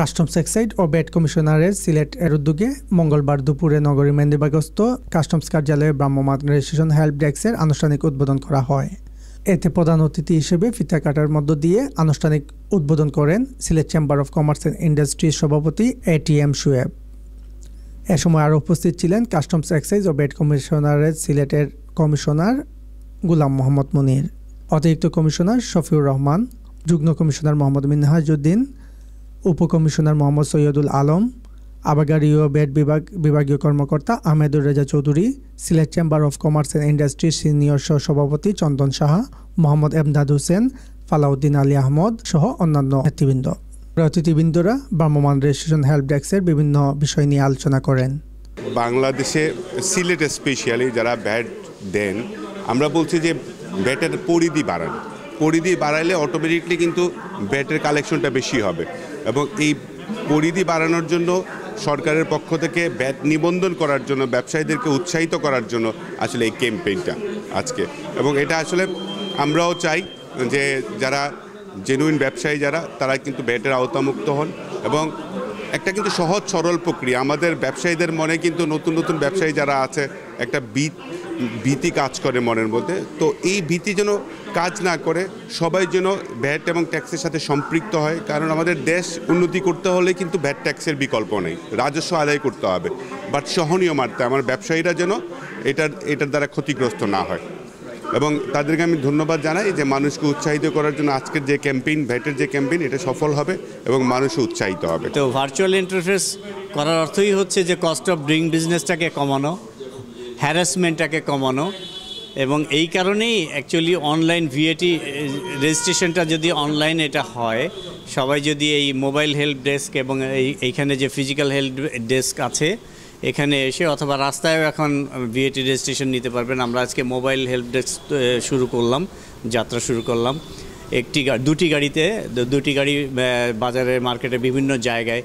customs Exide ও bat কমিশনারের সিলেট এর উদ্যোগে মঙ্গলবার দুপুরে নগরীর মেন্দিবাগস্থ কাস্টমস কার্যালয়ে ভ্রাম্যমান রেজিস্ট্রেশন হেল্প ডেস্কের আনুষ্ঠানিক উদ্বোধন করা হয় এতে প্রধান অতিথি হিসেবে ফিতা কাটার মধ্য দিয়ে আনুষ্ঠানিক উদ্বোধন করেন Sylhet chamber of commerce and ইন্ডাস্ট্রির সভাপতি এ টি এম সুয়েব এ সময় আরও উপস্থিত ছিলেন কাস্টমস এক্সাইজ ও ব্যাট কমিশনারের সিলেটের কমিশনার গুলাম মোহাম্মদ মনির অতিরিক্ত কমিশনার শফিউর রহমান যুগ্ম কমিশনার মোহাম্মদ মিনহাজউদ্দিন উপকমিশনার মোহাম্মদ সৈয়দুল আলম আবাগারীয় বেড বিভাগ বিভাগীয় কর্মকর্তা Ahmedur Reza Chowdhury Sylhet chamber of commerce and ইন্ডাস্ট্রির সিনিয়র সহ সভাপতি চন্দন সাহা মোহাম্মদ এমদাদ হোসেন ফালাউদ্দিন আলী আহমদ সহ অন্যান্য নেতৃবৃন্দ অতিথিবৃন্দরা ভ্রাম্যমান রেজিস্ট্রেশন হেল্প ডেস্কের বিভিন্ন বিষয় নিয়ে আলোচনা করেন বাংলাদেশে সিলেট স্পেশালি যারা ব্যাট দেন আমরা বলছি যে ব্যাটের পরিধি বাড়ান পরিধি বাড়াইলে অটোমেটিকলি কিন্তু ব্যাটের কালেকশনটা বেশি হবে এবং এই পরিধি বাড়ানোর জন্য সরকারের পক্ষ থেকে ব্যাট নিবন্ধন করার জন্য ব্যবসায়ীদেরকে উৎসাহিত করার জন্য আসলে এই ক্যাম্পেইনটা আজকে এবং এটা আসলে আমরাও চাই যে যারা জেনুইন ব্যবসায়ী যারা তারা কিন্তু ব্যাটের আওতামুক্ত হন এবং একটা কিন্তু সহজ সরল প্রক্রিয়া আমাদের ব্যবসায়ীদের মনে কিন্তু নতুন নতুন ব্যবসায়ী যারা আছে একটা বিট ভীতি কাজ করে মনের মধ্যে তো এই ভীতি যেন কাজ না করে সবাই যেন ভ্যাট এবং ট্যাক্সের সাথে সম্পৃক্ত হয় কারণ আমাদের দেশ উন্নতি করতে হলে কিন্তু ভ্যাট ট্যাক্সের বিকল্প নেই রাজস্ব আদায় করতে হবে বাট সহনীয় মারতে আমার ব্যবসায়ীরা যেন এটার এটার দ্বারা ক্ষতিগ্রস্ত না হয় এবং তাদেরকে আমি ধন্যবাদ জানাই যে মানুষকে উৎসাহিত করার জন্য আজকের যে ক্যাম্পেইন ভ্যাটের যে ক্যাম্পেইন এটা সফল হবে এবং মানুষ উৎসাহিত হবে তো ভার্চুয়াল ইন্টারফেস করার অর্থই হচ্ছে যে কস্ট অফ ড্রিং বিজনেসটাকে কমানো হ্যারাসমেন্টটাকে কমানো এবং এই কারণেই অ্যাকচুয়ালি অনলাইন ভিএটি রেজিস্ট্রেশনটা যদি অনলাইন এটা হয় সবাই যদি এই মোবাইল হেল্প ডেস্ক এবং এই এইখানে যে ফিজিক্যাল হেল্প ডেস্ক আছে এখানে এসে অথবা রাস্তায়ও এখন ভিএটি রেজিস্ট্রেশন নিতে পারবেন আমরা আজকে মোবাইল হেল্প ডেস্ক শুরু করলাম যাত্রা শুরু করলাম একটি দুটি গাড়িতে দুটি গাড়ি বাজারে মার্কেটে বিভিন্ন জায়গায়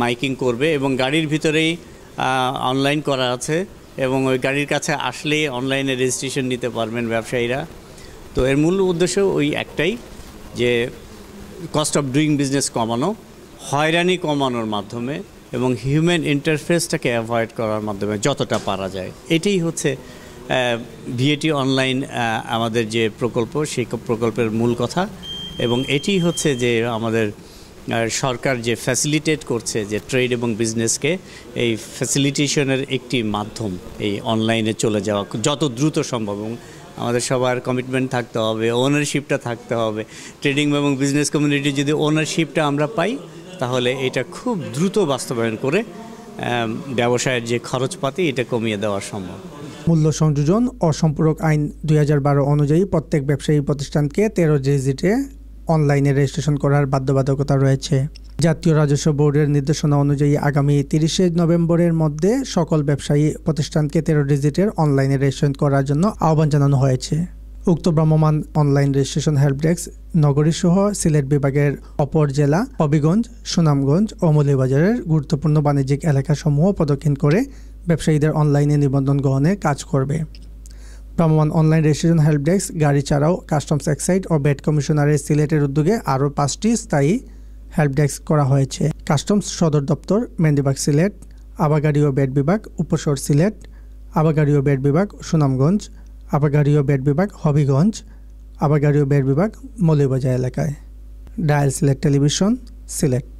মাইকিং করবে এবং গাড়ির ভিতরেই অনলাইন করা আছে এবং ওই গাড়ির কাছে আসলেই অনলাইনে রেজিস্ট্রেশন নিতে পারবেন ব্যবসায়ীরা তো এর মূল উদ্দেশ্য ওই একটাই যে কস্ট অফ ডুইং বিজনেস কমানো হয়রানি কমানোর মাধ্যমে এবং হিউম্যান ইন্টারফেসটাকে অ্যাভয়েড করার মাধ্যমে যতটা পারা যায় এটাই হচ্ছে ভিএটি অনলাইন আমাদের যে প্রকল্প সেই প্রকল্পের মূল কথা এবং এটি হচ্ছে যে আমাদের সরকার যে ফ্যাসিলিটেট করছে যে ট্রেড এবং বিজনেসকে এই ফ্যাসিলিটেশনের একটি মাধ্যম এই অনলাইনে চলে যাওয়া যত দ্রুত সম্ভব এবং আমাদের সবার কমিটমেন্ট থাকতে হবে ওনারশিপটা থাকতে হবে ট্রেডিং এবং বিজনেস কমিউনিটি যদি ওনারশিপটা আমরা পাই তাহলে এটা খুব দ্রুত বাস্তবায়ন করে ব্যবসায়ের যে খরচপাতি এটা কমিয়ে দেওয়া সম্ভব মূল্য সংযোজন অসম্পূরক আইন দুই অনুযায়ী প্রত্যেক ব্যবসায়ী প্রতিষ্ঠানকে তেরো ডিজিটে অনলাইনে রেজিস্ট্রেশন করার বাধ্যবাধকতা রয়েছে জাতীয় রাজস্ব বোর্ডের নির্দেশনা অনুযায়ী আগামী তিরিশে নভেম্বরের মধ্যে সকল ব্যবসায়ী প্রতিষ্ঠানকে তেরো ডিজিটের অনলাইনে রেজিস্ট্রেশন করার জন্য আহ্বান জানানো হয়েছে উক্ত ভ্রাম্যমান অনলাইন রেজিস্ট্রেশন হেল্পডেস্ক নগরীসহ সিলেট বিভাগের অপর জেলা হবিগঞ্জ সুনামগঞ্জ ও মলিবাজারের গুরুত্বপূর্ণ বাণিজ্যিক এলাকাসমূহ প্রদক্ষিণ করে ব্যবসায়ীদের অনলাইনে নিবন্ধন গ্রহণে কাজ করবে ভ্রাম্যমান অনলাইন রেজিস্ট্রেশন হেল্প ডেস্ক গাড়ি ছাড়াও কাস্টমস এক্সাইট ও বেড কমিশনারের সিলেটের উদ্যোগে আরও পাঁচটি স্থায়ী হেল্প ডেস্ক করা হয়েছে কাস্টমস সদর দপ্তর মেন্দিবাগ সিলেট আবাগাড়ি ও বেড বিভাগ উপসর সিলেট আবাগাড়ি ও বেড বিভাগ সুনামগঞ্জ আবাগাড়ি ও বেড বিভাগ হবিগঞ্জ আবাগাড়ি ও বেড বিভাগ মৌলিবাজার এলাকায় ডায়াল সিলেট টেলিভিশন সিলেট